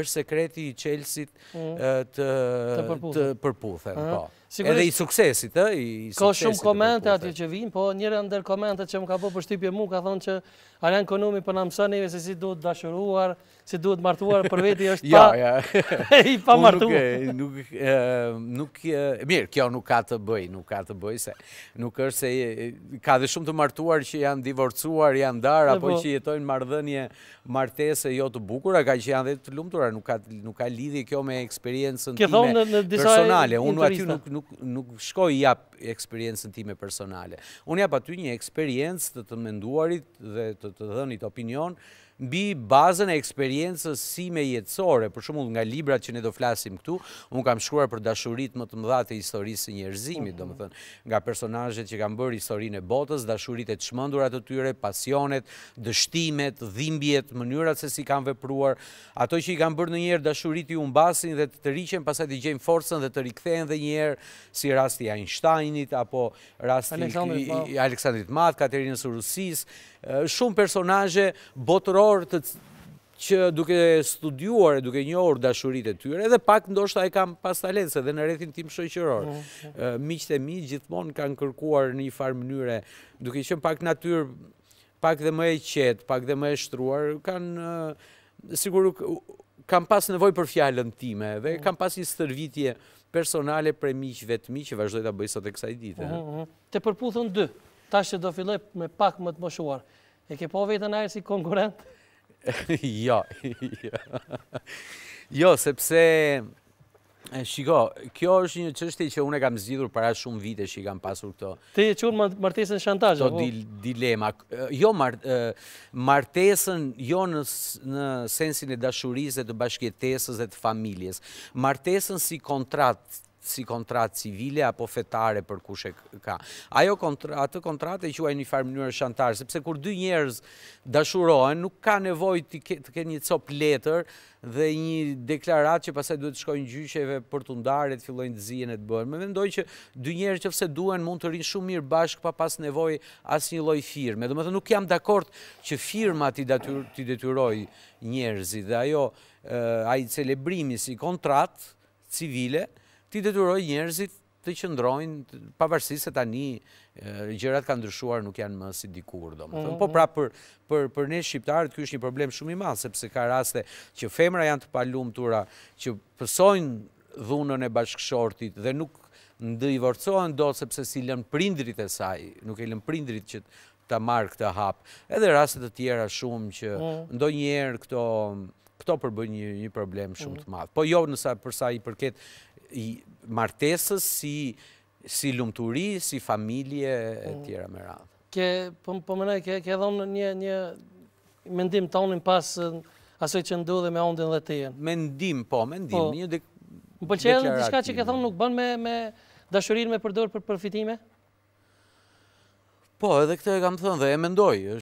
është sekreti i qelsit mm. të përputhen, po edhe i suksesit, ë i suksesit. Ka shumë komente aty që vinë, po njëre ndër komente që më ka bëp po përshtypje mua ka thonë që a Konumi ekonomi po për na mëson se si duhet dashuruar, si duhet martuar, për veti është pa. Jo, jo. Nuk e, nuk nuk e, mirë, kjo nuk ka të bëj, nuk ka të bëj se nuk është se ka dhe shumë të martuar që janë divorcuar, janë dar apo po. që jetojnë në marrëdhënie martese jo të bukura, ka që janë dhe të lumtura, nuk ka nuk ka lidhje kjo me eksperiencën time personale. Unë aty nuk nuk shkoj i jap eksperiencën time personale. Unë jap aty një eksperiencë të të menduarit dhe të të dhënit opinion, bi bazën e eksperiencës si me jetësore, për shumë nga librat që ne do flasim këtu, unë kam shkruar për dashurit më të mëdha të historisë njerëzimit, mhm. do më thënë, nga personajet që kam bërë historinë e botës, dashurit e të shmëndurat të tyre, pasionet, dështimet, dhimbjet, mënyrat se si kam vepruar, ato që i kam bërë në njerë dashurit i unë basin dhe të të rishen, pasaj të gjenë forësën dhe të rikthejnë dhe njerë, si rasti Einsteinit, apo rasti Aleksandrit Matë, Katerinës Rusis, shumë personaje botëro të që duke studuar e duke orë dashurit e tyre, edhe pak ndoshta e kam pas talense dhe në rethin tim shëqëror. Miqët mhm. e mi gjithmonë kanë kërkuar një farë mënyre, duke qënë pak natyrë, pak dhe më e qetë, pak dhe më e shtruar, kanë, sigur, kam pas nevoj për fjallën time, dhe mhm. kam pas një stërvitje personale për miqëve të miqë, vazhdoj të bëjë sot e kësaj dite. Mhm, Te përputhën dë, ta që do filloj me pak më të moshuar, e ke po vetën ajë si konkurentë? Jo. Jo, sepse... Shiko, kjo është një çështje që unë e kam zgjidhur para shumë vite që i kam pasur këto... Te e çon martesën martesën shantajë? Këto po? dilema. Jo martesën, jo në sensin e dashurisë dhe të bashkjetesës dhe të familjes. Martesën si kontrat si kontrat civile apo fetare për kushe ka. Ajo atë kontratë e quaj një farë mënyrë shantarë, sepse kur dy njerëz dashurohen, nuk ka nevoj të ke një cop letër dhe një deklarat që pasaj duhet të shkojnë gjysheve për të ndarët, fillojnë të zinë e të bërë. Me vendoj që dy njerëz që fse duhen mund të rinë shumë mirë bashkë pa pas nevoj as një loj firme. Dhe më të nuk jam dakord që firma të detyroj njerëzit dhe ajo a celebrimi si kontratë civile, ti detyroj njerëzit të qëndrojnë pavarësisht se tani gjërat kanë ndryshuar, nuk janë më si dikur domethënë. Mm -hmm. Po pra për për për ne shqiptarët ky është një problem shumë i madh sepse ka raste që femra janë të palumtura që pësojnë dhunën e bashkëshortit dhe nuk ndivorcohen dot sepse si lën prindrit e saj, nuk e lën prindrit që ta marr këtë hap. Edhe raste të tjera shumë që mm ndonjëherë këto këto përbëjnë një një problem shumë mm të madh. Po jo në sa për sa i përket martesës si si lumturi, si familje e mm. tjera me radhë. Ke, po, po më ke, ke dhonë një, një mendim tonin pas asoj që ndodhe me ondin dhe të jenë. Mendim, po, mendim. Po, një dek, në diska që ke dhonë nuk bënë me, me dashurin me përdor për përfitime? Po, edhe këtë e kam thënë dhe e mendoj.